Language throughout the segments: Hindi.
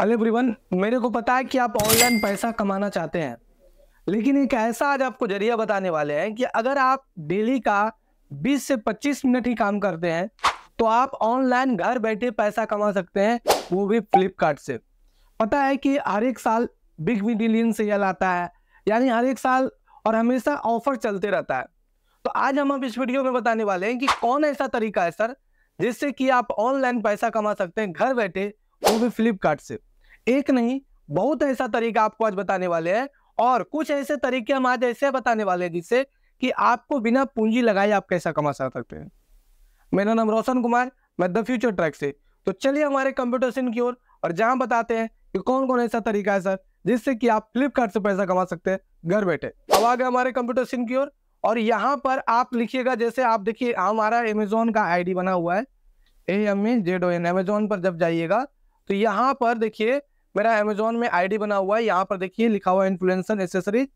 अरे एवरीवन मेरे को पता है कि आप ऑनलाइन पैसा कमाना चाहते हैं लेकिन एक ऐसा आज आपको जरिया बताने वाले हैं कि अगर आप डेली का 20 से 25 मिनट ही काम करते हैं तो आप ऑनलाइन घर बैठे पैसा कमा सकते हैं वो भी फ्लिपकार्ट से पता है कि हर एक साल बिग मिडिलियन सेल आता है यानी हर एक साल और हमेशा ऑफर चलते रहता है तो आज हम आप इस वीडियो में बताने वाले हैं कि कौन ऐसा तरीका है सर जिससे कि आप ऑनलाइन पैसा कमा सकते हैं घर बैठे वो भी फ्लिपकार्ट से एक नहीं बहुत ऐसा तरीका आपको आज बताने वाले हैं और कुछ ऐसे तरीके हम आज ऐसे बताने वाले हैं जिससे कि आपको बिना पूंजी लगाए आप कैसा कमा सकते हैं मेरा नाम रोशन कुमार मैं द फ्यूचर ट्रैक से तो चलिए हमारे कंप्यूटर सिंह की ओर और, और जहां बताते हैं कि कौन कौन ऐसा तरीका है सर जिससे कि आप फ्लिपकार्ट से पैसा कमा सकते हैं घर बैठे अब आ गए हमारे कंप्यूटर सिंह की ओर और, और यहाँ पर आप लिखिएगा जैसे आप देखिए हमारा अमेजोन का आई बना हुआ है A M Z O N Amazon पर जब जाइएगा तो यहाँ पर देखिए मेरा अमेजोन में आईडी बना हुआ है यहाँ पर देखिए लिखा हुआ है इन्फ्लुएंसर एसेसरीज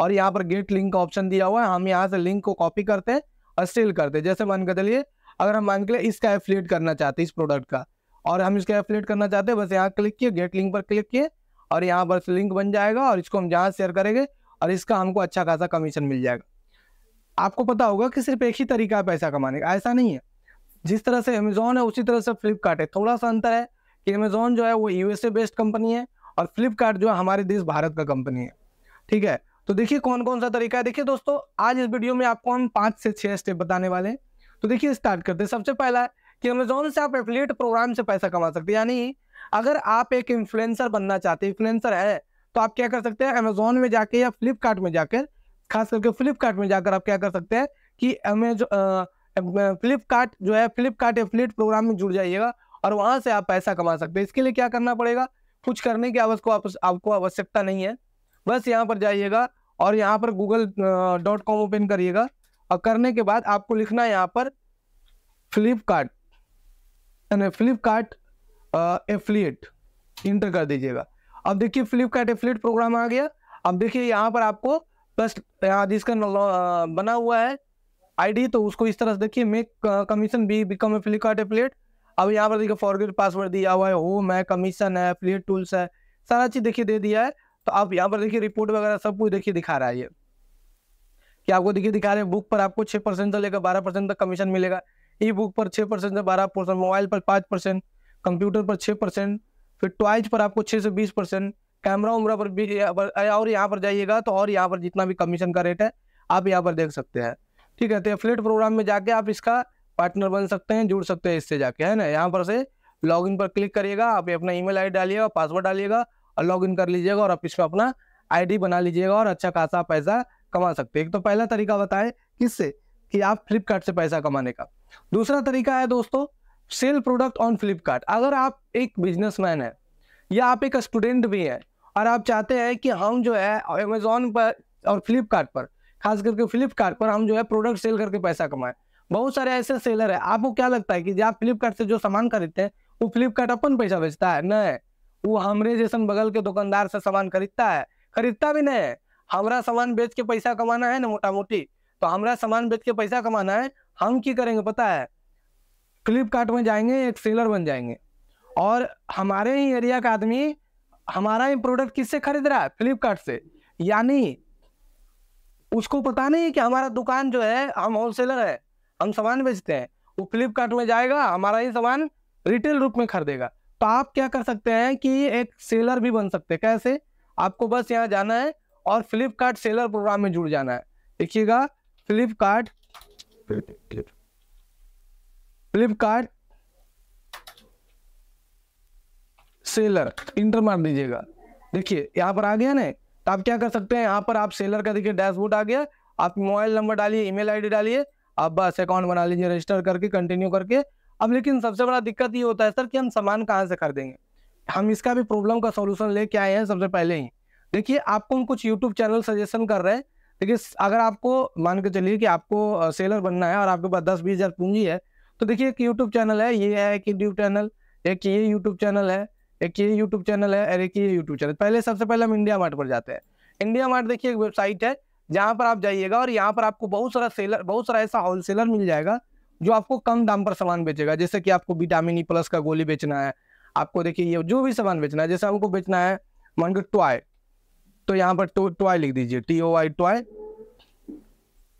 और यहाँ पर गेट लिंक का ऑप्शन दिया हुआ है हम यहाँ से लिंक को कॉपी करते हैं और सेल करते हैं जैसे मान के चलिए अगर हम मान के लिए इसका एफिलेट करना चाहते हैं इस प्रोडक्ट का और हम इसका एफिलेट करना चाहते हैं बस यहाँ क्लिक किए गेट लिंक पर क्लिक किए और यहाँ पर लिंक बन जाएगा और इसको हम जहाँ शेयर करेंगे और इसका हमको अच्छा खासा कमीशन मिल जाएगा आपको पता होगा कि सिर्फ एक ही तरीका है पैसा कमाने का ऐसा नहीं है जिस तरह से अमेजोन है उसी तरह से फ्लिपकार्ट है थोड़ा सा अंतर है कि अमेजोन जो है वो यूएसए बेस्ड कंपनी है और फ्लिपकार्ट जो है हमारे देश भारत का कंपनी है ठीक है तो देखिए कौन कौन सा तरीका है देखिए दोस्तों आज इस वीडियो में आपको हम पाँच से छः स्टेप बताने वाले हैं तो देखिए स्टार्ट करते हैं सबसे पहला है कि अमेजोन से आप एफिलेट प्रोग्राम से पैसा कमा सकते हैं यानी अगर आप एक इन्फ्लुएंसर बनना चाहते हैं इन्फ्लुएंसर है तो आप क्या कर सकते हैं अमेजोन में जाके या फ्लिपकार्ट में जाकर खास करके फ्लिपकार्ट में जाकर आप क्या कर सकते हैं कि अमेजो फ्लिपकार्ट जो है फ्लिपकार्ट एफिलेट प्रोग्राम में जुड़ जाइएगा और वहां से आप पैसा कमा सकते हैं इसके लिए क्या करना पड़ेगा कुछ करने की आवश्यक आप, आपको आवश्यकता नहीं है बस यहाँ पर जाइएगा और यहाँ पर गूगल डॉट कॉम ओपन करिएगा और करने के बाद आपको लिखना है यहाँ पर फ्लिपकार्ट फ्लिपकार्ट एफ्लिएट इंटर कर दीजिएगा अब देखिए फ्लिपकार्ट एफ्लिएट प्रोग्राम आ गया अब देखिए यहाँ पर आपको प्लस यहाँ जिसका बना हुआ है आईडी तो उसको इस तरह से देखिए make commission be become a Flipkart affiliate अब यहाँ पर देखिए फॉरगेट पासवर्ड दिया हुआ है होम है कमीशन है एफिलिएट टूल्स है सारा चीज देखिए दे दिया है तो आप यहाँ पर देखिए रिपोर्ट वगैरह सब कुछ देखिए दिखा रहा है ये कि आपको देखिए दिखा रहे हैं बुक पर आपको छह परसेंट से लेकर बारह परसेंट तक कमीशन मिलेगा ई बुक पर छह परसेंट से बारह परसेंट मोबाइल पर पाँच परसेंट कंप्यूटर पर छः परसेंट फिर ट्वाइज पर आपको छह से बीस परसेंट कैमरा उमरा पर भी और यहाँ पर जाइएगा तो और यहाँ पर जितना भी कमीशन का रेट है आप यहाँ पर देख सकते हैं ठीक है तो फ्लेट प्रोग्राम में जाके आप इसका पार्टनर बन सकते हैं जुड़ सकते हैं इससे जाके है ना यहाँ पर से लॉगिन पर क्लिक करिएगा आप अपना ईमेल आईडी डालिएगा पासवर्ड डालिएगा और लॉगिन कर लीजिएगा और आप इसको अपना आईडी बना लीजिएगा और अच्छा खासा पैसा कमा सकते हैं एक तो पहला तरीका बताएं किससे कि आप फ्लिपकार्ट से पैसा कमाने का दूसरा तरीका है दोस्तों सेल प्रोडक्ट ऑन फ्लिपकार्ट अगर आप एक बिजनेसमैन है या आप एक स्टूडेंट भी हैं और आप चाहते हैं कि हम जो है अमेजोन पर और फ्लिपकार्ट पर खास करके फ्लिपकार्ट पर हम जो है प्रोडक्ट सेल करके पैसा कमाएं बहुत सारे ऐसे सेलर है आपको क्या लगता है कि आप फ्लिपकार्ट से जो सामान खरीदते हैं वो फ्लिपकार्ट अपन पैसा बेचता है न वो हमरे जैसा बगल के दुकानदार से सामान खरीदता है खरीदता भी नहीं है हमारा सामान बेच के पैसा कमाना है ना मोटा मोटी तो हमारा सामान बेच के पैसा कमाना है हम की करेंगे पता है फ्लिपकार्ट में जाएंगे एक सेलर बन जाएंगे और हमारे ही एरिया का आदमी हमारा ही प्रोडक्ट किससे खरीद रहा है फ्लिपकार्ट से यानी उसको पता नहीं है कि हमारा दुकान जो है हम होलसेलर है हम सामान बेचते हैं वो फ्लिपकार्ट में जाएगा हमारा ही सामान रिटेल रूप में खरीदेगा तो आप क्या कर सकते हैं कि एक सेलर भी बन सकते हैं कैसे आपको बस यहाँ जाना है और फ्लिपकार्ट सेलर प्रोग्राम में जुड़ जाना है देखिएगा फ्लिपकार्ट फ्लिपकार्ट सेलर इंटर मार दीजिएगा देखिए यहाँ पर आ गया ना तो आप क्या कर सकते हैं यहाँ पर आप सेलर का देखिए डैशबोर्ड आ गया आप मोबाइल नंबर डालिए ईमेल आईडी डालिए आप बस अकाउंट बना लीजिए रजिस्टर करके कंटिन्यू करके अब लेकिन सबसे बड़ा दिक्कत ये होता है सर कि हम सामान कहाँ से कर देंगे हम इसका भी प्रॉब्लम का सोल्यूशन लेके आए हैं सबसे पहले ही देखिए आपको हम कुछ यूट्यूब चैनल सजेशन कर रहे हैं देखिए अगर आपको मान के चलिए कि आपको सेलर बनना है और आपके पास दस बीस हज़ार पूंजी है तो देखिए एक यूट्यूब चैनल है ये है एक यूट्यूब चैनल एक ये यूट्यूब चैनल है एक ये यूट्यूब चैनल है और एक ये यूट्यूब चैनल पहले सबसे पहले हम इंडिया मार्ट पर जाते हैं इंडिया मार्ट देखिए एक वेबसाइट है जहाँ पर आप जाइएगा और यहाँ पर आपको बहुत सारा सेलर बहुत सारा ऐसा होलसेलर मिल जाएगा जो आपको कम दाम पर सामान बेचेगा जैसे कि आपको विटामिन ई प्लस का गोली बेचना है आपको देखिए ये जो भी सामान बेचना है जैसे हमको बेचना है मान के टॉय तो यहाँ पर टॉय लिख दीजिए T O I toy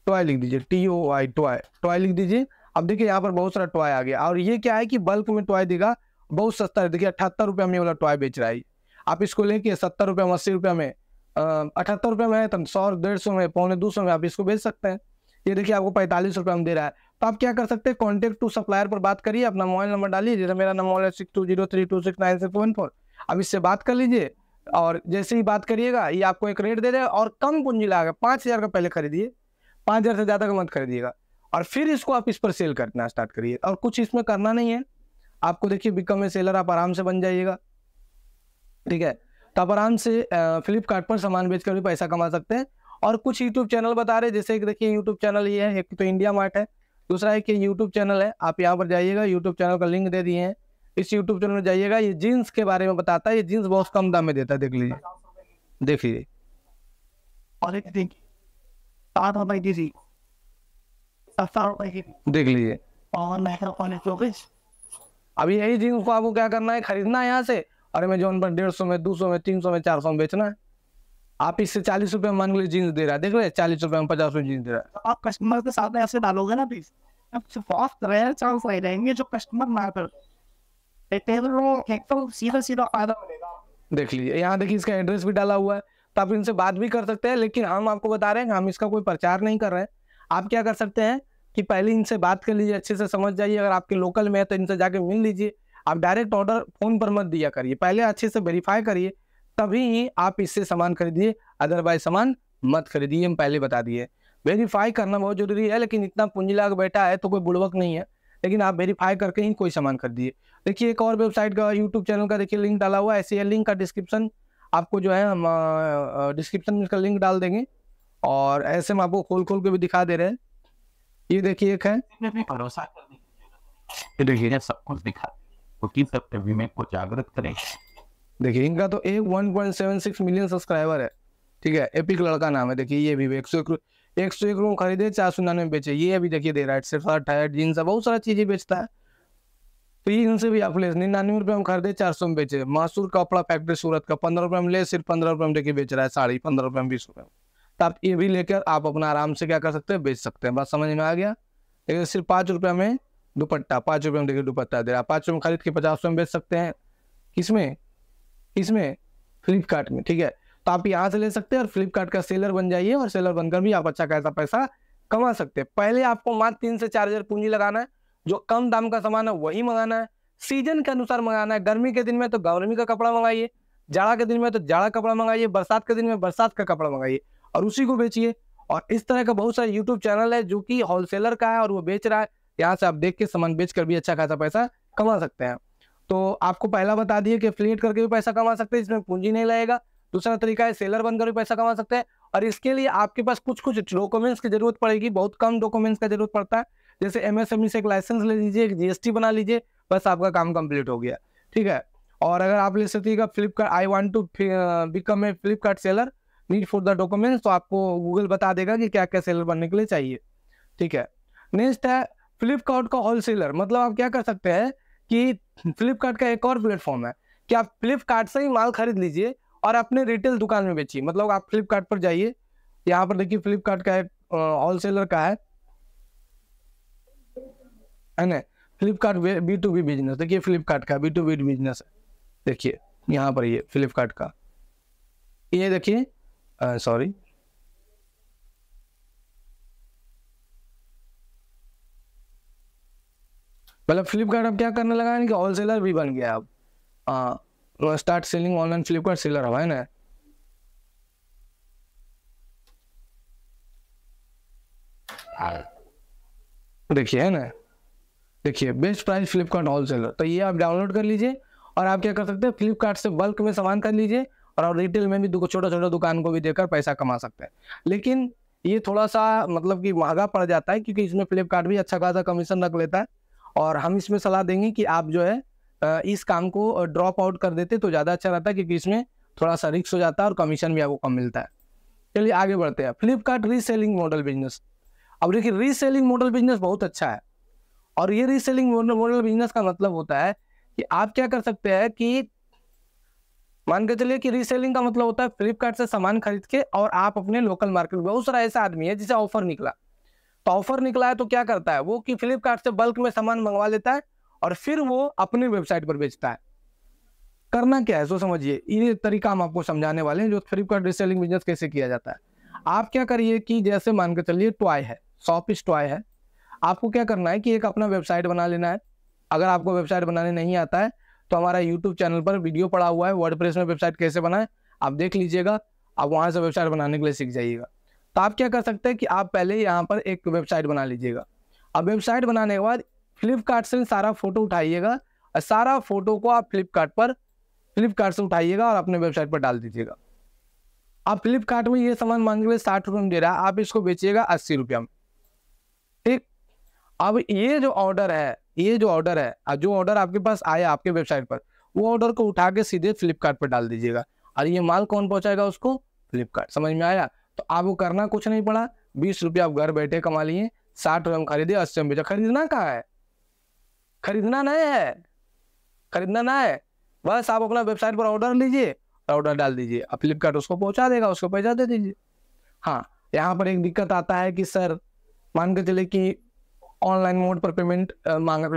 toy लिख दीजिए T O I toy toy लिख दीजिए अब देखिए यहाँ पर बहुत सारा टॉय आ गया और ये क्या है कि बल्क में टॉय देगा बहुत सस्ता है देखिए अठहत्तर रुपये में वाला टॉय बेच रहा है आप इसको लेके सत्तर रुपये अस्सी रुपया में अठहत्तर रुपये में है तो सौ डेढ़ सौ में पौने दो सौ में आप इसको बेच सकते हैं ये देखिए आपको पैंतालीस रुपये में दे रहा है तो आप क्या कर सकते हैं कॉन्टेक्ट टू सप्लायर पर बात करिए अपना मोबाइल नंबर डालिए जैसे मेरा नंबर है six two zero three two six nine six one four अब इससे बात कर लीजिए और जैसे ही बात करिएगा ये आपको एक रेट दे देगा और कम पूंजी लगा पाँच हज़ार का पहले खरीदिए पाँच हज़ार से ज़्यादा का मत खरीदिएगा और फिर इसको आप इस पर सेल करना स्टार्ट करिए और कुछ इसमें करना नहीं है आपको देखिए बिकम में सेलर आप आराम से बन जाइएगा ठीक है तो आप आराम से फ्लिपकार्ट पर सामान बेचकर भी पैसा कमा सकते हैं और कुछ यूट्यूब चैनल बता रहे जैसे कि देखिए यूट्यूब चैनल ये है एक तो इंडिया मार्ट है दूसरा है कि यूट्यूब चैनल है आप यहाँ पर जाइएगा यूट्यूब चैनल का लिंक दे दिए हैं इस यूट्यूब चैनल में जाइएगा ये जीन्स के बारे में बताता है ये जीन्स बहुत कम दाम में देता है देख लीजिए देख लीजिए और एक देख लीजिए अभी यही जीन्स को आपको क्या करना है खरीदना है यहाँ से और अमेजोन पर डेढ़ सौ में दो सौ में तीन सौ में चार सौ में बेचना है आप इससे चालीस रुपये मान लीजिए जीन्स दे रहा है देख रहे चालीस रुपये में पचास रुपये जीन्स दे रहा है तो आप कस्टमर के साथ ऐसे डालोगे ना प्लीज तो बहुत रेयर चांस नहीं रहेंगे जो कस्टमर ना कर तो सीधा सीधा फायदा मिलेगा देख लीजिए यहाँ देखिए इसका एड्रेस भी डाला हुआ है तो आप इनसे बात भी कर सकते हैं लेकिन हम आपको बता रहे हैं हम इसका कोई प्रचार नहीं कर रहे हैं आप क्या कर सकते हैं कि पहले इनसे बात कर लीजिए अच्छे से समझ जाइए अगर आपके लोकल में है तो इनसे जाके मिल लीजिए आप डायरेक्ट ऑर्डर फोन पर मत दिया करिए पहले अच्छे से वेरीफाई करिए तभी आप इससे सामान खरीदिए अदरवाइज सामान मत खरीदिए हम पहले बता दिए वेरीफाई करना बहुत जरूरी है लेकिन इतना पूंजी लाग बैठा है तो कोई बुड़वक नहीं है लेकिन आप वेरीफाई करके ही कोई सामान खरीदिए देखिए एक और वेबसाइट का यूट्यूब चैनल का देखिए लिंक डाला हुआ है ऐसे लिंक का डिस्क्रिप्शन आपको जो है हम डिस्क्रिप्शन में इसका लिंक डाल देंगे और ऐसे हम आपको खोल खोल के भी दिखा दे रहे हैं ये देखिए एक है भरोसा कर देखिए सब कुछ दिखा उसी कर्तव्य में को जागृत करें देखिए इनका तो एक one point seven six million subscriber है ठीक है एपिक लड़का नाम है देखिए ये भी एक सौ एक सौ एक रूम खरीदे चार सौ नानवे बेचे ये अभी देखिए दे रहा है सिर्फ टायर जीन्स बहुत सारा चीजें बेचता है तो ये इनसे भी आप ले निन्यानवे रुपये में खरीदे चार सौ में बेचे मासूर कपड़ा फैक्ट्री सूरत का पंद्रह रुपये में ले सिर्फ पंद्रह रुपये में देखिए बेच रहा है साड़ी पंद्रह रुपये में बीस रुपये में तो आप ये भी लेकर आप अपना आराम से क्या कर सकते हैं बेच सकते हैं बात समझ में आ गया लेकिन सिर्फ पाँच रुपये में दुपट्टा पाँच रुपये में देखिए दुपट्टा दे रहा है पाँच रुपये में खरीद के पचास रुपये में बेच सकते हैं इसमें इसमें फ्लिपकार्ट में ठीक है तो आप यहाँ से ले सकते हैं और फ्लिपकार्ट का सेलर बन जाइए और सेलर बनकर भी आप अच्छा खासा पैसा कमा सकते हैं पहले आपको मात्र तीन से चार हजार पूंजी लगाना है जो कम दाम का सामान है वही मंगाना है सीजन के अनुसार मंगाना है गर्मी के दिन में तो गर्मी का कपड़ा मंगाइए जाड़ा के दिन में तो जाड़ा कपड़ा मंगाइए बरसात के दिन में बरसात का कपड़ा मंगाइए और उसी को बेचिए और इस तरह का बहुत सारे यूट्यूब चैनल है जो कि होलसेलर का है और वो बेच रहा है यहाँ से आप देख के सामान बेच कर भी अच्छा खासा पैसा कमा सकते हैं तो आपको पहला बता दिए कि फ्लेट करके भी पैसा कमा सकते हैं जिसमें पूंजी नहीं लगेगा दूसरा तरीका है सेलर बनकर भी पैसा कमा सकते हैं और इसके लिए आपके पास कुछ कुछ डॉक्यूमेंट्स की जरूरत पड़ेगी बहुत कम डॉक्यूमेंट्स का जरूरत पड़ता है जैसे एमएसएमई e से एक लाइसेंस ले लीजिए एक जीएसटी बना लीजिए बस आपका काम कंप्लीट हो गया ठीक है और अगर आप ले है Flipkart I want to become a Flipkart seller need for the documents तो आपको गूगल बता देगा कि क्या क्या सेलर बनने के लिए चाहिए ठीक है नेक्स्ट है फ्लिपकार्ट का होलसेलर मतलब आप क्या कर सकते हैं कि फ्लिपकार्ट का एक और प्लेटफॉर्म है कि आप फ्लिपकार्ट से ही माल खरीद लीजिए और अपने रिटेल दुकान में बेचिए मतलब आप फ्लिपकार्ट पर जाइए यहाँ पर देखिए फ्लिपकार्ट का एक होलसेलर का है Flipkart B to B business देखिए फ्लिपकार्ट का बी टू बी बिजनेस है देखिए यहाँ पर ये फ्लिपकार्ट का ये देखिए सॉरी मतलब फ्लिपकार्ट अब क्या करने लगा है कि ऑल सेलर भी बन गया अब start selling online Flipkart seller हुआ है ना हाँ। देखिए है ना देखिए best price Flipkart all seller तो ये आप डाउनलोड कर लीजिए और आप क्या कर सकते हैं फ्लिपकार्ट से बल्क में सामान कर लीजिए और आप रिटेल में भी छोटा छोटा दुकान को भी देकर पैसा कमा सकते हैं लेकिन ये थोड़ा सा मतलब कि महंगा पड़ जाता है क्योंकि इसमें फ्लिपकार्ट भी अच्छा खासा कमीशन रख लेता है और हम इसमें सलाह देंगे कि आप जो है इस काम को ड्रॉप आउट कर देते तो ज़्यादा अच्छा रहता क्योंकि इसमें थोड़ा सा रिक्स हो जाता है और कमीशन भी आपको कम मिलता है चलिए आगे बढ़ते हैं फ्लिपकार्ट रीसेलिंग मॉडल बिजनेस अब देखिए रीसेलिंग मॉडल बिजनेस बहुत अच्छा है और ये रीसेलिंग मॉडल बिजनेस का मतलब होता है कि आप क्या कर सकते हैं कि मान के चलिए कि रीसेलिंग का मतलब होता है फ्लिपकार्ट से सामान खरीद के और आप अपने लोकल मार्केट बहुत सारा ऐसा आदमी है जिसे ऑफर निकला तो ऑफर निकला है तो क्या करता है वो कि फ्लिपकार्ट से बल्क में सामान मंगवा लेता है और फिर वो अपनी वेबसाइट पर बेचता है करना क्या है सो समझिए ये तरीका हम आपको समझाने वाले हैं जो फ्लिपकार्ट रिसेलिंग बिजनेस कैसे किया जाता है आप क्या करिए कि जैसे मान के चलिए टॉय है शॉपिस टॉय है आपको क्या करना है कि एक अपना वेबसाइट बना लेना है अगर आपको वेबसाइट बनाने नहीं आता है तो हमारा यूट्यूब चैनल पर वीडियो पड़ा हुआ है वर्ड में वेबसाइट कैसे बनाए आप देख लीजिएगा आप वहाँ से वेबसाइट बनाने के लिए सीख जाइएगा तो आप क्या कर सकते हैं कि आप पहले यहाँ पर एक वेबसाइट बना लीजिएगा अब वेबसाइट बनाने के बाद फ्लिपकार्ट से सारा फोटो उठाइएगा और सारा फोटो को आप फ्लिपकार्ट पर फ्लिपकार्ट से उठाइएगा और अपने वेबसाइट पर डाल दीजिएगा आप फ्लिपकार्ट में ये सामान मांग के साठ रुपये में दे रहा है आप इसको बेचिएगा अस्सी रुपया में ठीक अब ये जो ऑर्डर है ये जो ऑर्डर है जो ऑर्डर आपके पास आया आपके वेबसाइट पर वो ऑर्डर को उठा के सीधे फ्लिपकार्ट पर डाल दीजिएगा और ये माल कौन पहुंचाएगा उसको फ्लिपकार्ट समझ में आया तो आपको करना कुछ नहीं पड़ा बीस रुपया आप घर बैठे कमा लिए साठ रुपये में खरीदे अस्सी में बेचा खरीदना कहाँ है खरीदना नहीं है खरीदना ना है बस आप अपना वेबसाइट पर ऑर्डर लीजिए और ऑर्डर डाल दीजिए अब फ्लिपकार्ट उसको पहुंचा देगा उसको पैसा दे दीजिए हाँ यहाँ पर एक दिक्कत आता है कि सर मान के चले कि ऑनलाइन मोड पर पेमेंट मांगा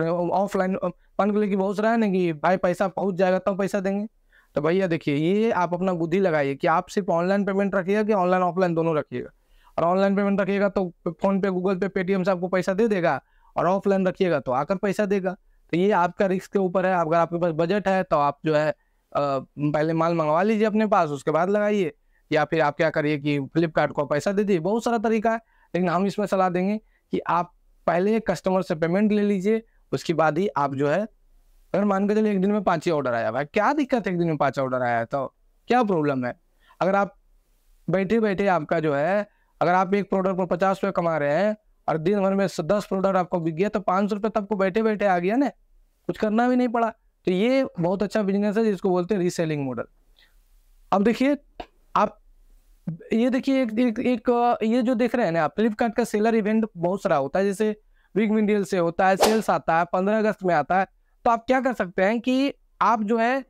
ऑफलाइन मान के चले कि बहुत सारा है ना कि भाई पैसा पहुँच जाएगा तब तो पैसा देंगे तो भैया देखिए ये आप अपना बुद्धि लगाइए कि आप सिर्फ ऑनलाइन पेमेंट रखिएगा कि ऑनलाइन ऑफलाइन दोनों रखिएगा और ऑनलाइन पेमेंट रखिएगा तो फोन पे गूगल पे पेटीएम से आपको पैसा दे देगा और ऑफलाइन रखिएगा तो आकर पैसा देगा तो ये आपका रिस्क के ऊपर है अगर आपके पास बजट है तो आप जो है पहले माल मंगवा लीजिए अपने पास उसके बाद लगाइए या फिर आप क्या करिए कि फ्लिपकार्ट को पैसा दे दीजिए बहुत सारा तरीका है लेकिन हम इसमें सलाह देंगे कि आप पहले कस्टमर से पेमेंट ले लीजिए उसके बाद ही आप जो है अगर मान के चलिए एक दिन में पाँच ही ऑर्डर आया भाई क्या दिक्कत है एक दिन में पाँच ऑर्डर आया तो क्या प्रॉब्लम है अगर आप बैठे बैठे आपका जो है अगर आप एक प्रोडक्ट पर पचास रुपये कमा रहे हैं और दिन भर में दस प्रोडक्ट आपको बिक गया तो पाँच सौ रुपये तो आपको बैठे बैठे आ गया ना कुछ करना भी नहीं पड़ा तो ये बहुत अच्छा बिजनेस है जिसको बोलते हैं रीसेलिंग मॉडल अब देखिए आप ये देखिए एक, एक, एक ये जो देख रहे हैं ना आप फ्लिपकार्ट का सेलर इवेंट बहुत सारा होता है जैसे बिग मिंडियल से होता है सेल्स आता है पंद्रह अगस्त में आता है तो आप क्या कर सकते हैं कि आप जो है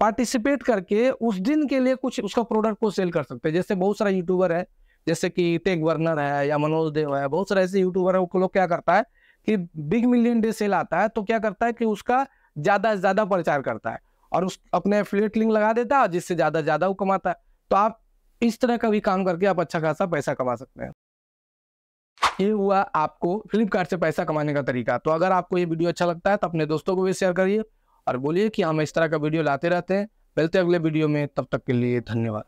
पार्टिसिपेट करके उस दिन के लिए कुछ उसका प्रोडक्ट को सेल कर सकते हैं जैसे बहुत सारा यूट्यूबर है जैसे कि टेक वर्नर है या मनोज देव है बहुत सारे ऐसे यूट्यूबर है उनको लोग क्या करता है कि बिग मिलियन डे सेल आता है तो क्या करता है कि उसका ज़्यादा से ज़्यादा प्रचार करता है और उस अपने फ्लेट लिंक लगा देता है जिससे ज़्यादा ज़्यादा वो कमाता है तो आप इस तरह का भी काम करके आप अच्छा खासा पैसा कमा सकते हैं ये हुआ आपको फ्लिपकार्ट से पैसा कमाने का तरीका तो अगर आपको ये वीडियो अच्छा लगता है तो अपने दोस्तों को भी शेयर करिए और बोलिए कि हम इस तरह का वीडियो लाते रहते हैं मिलते अगले वीडियो में तब तक के लिए धन्यवाद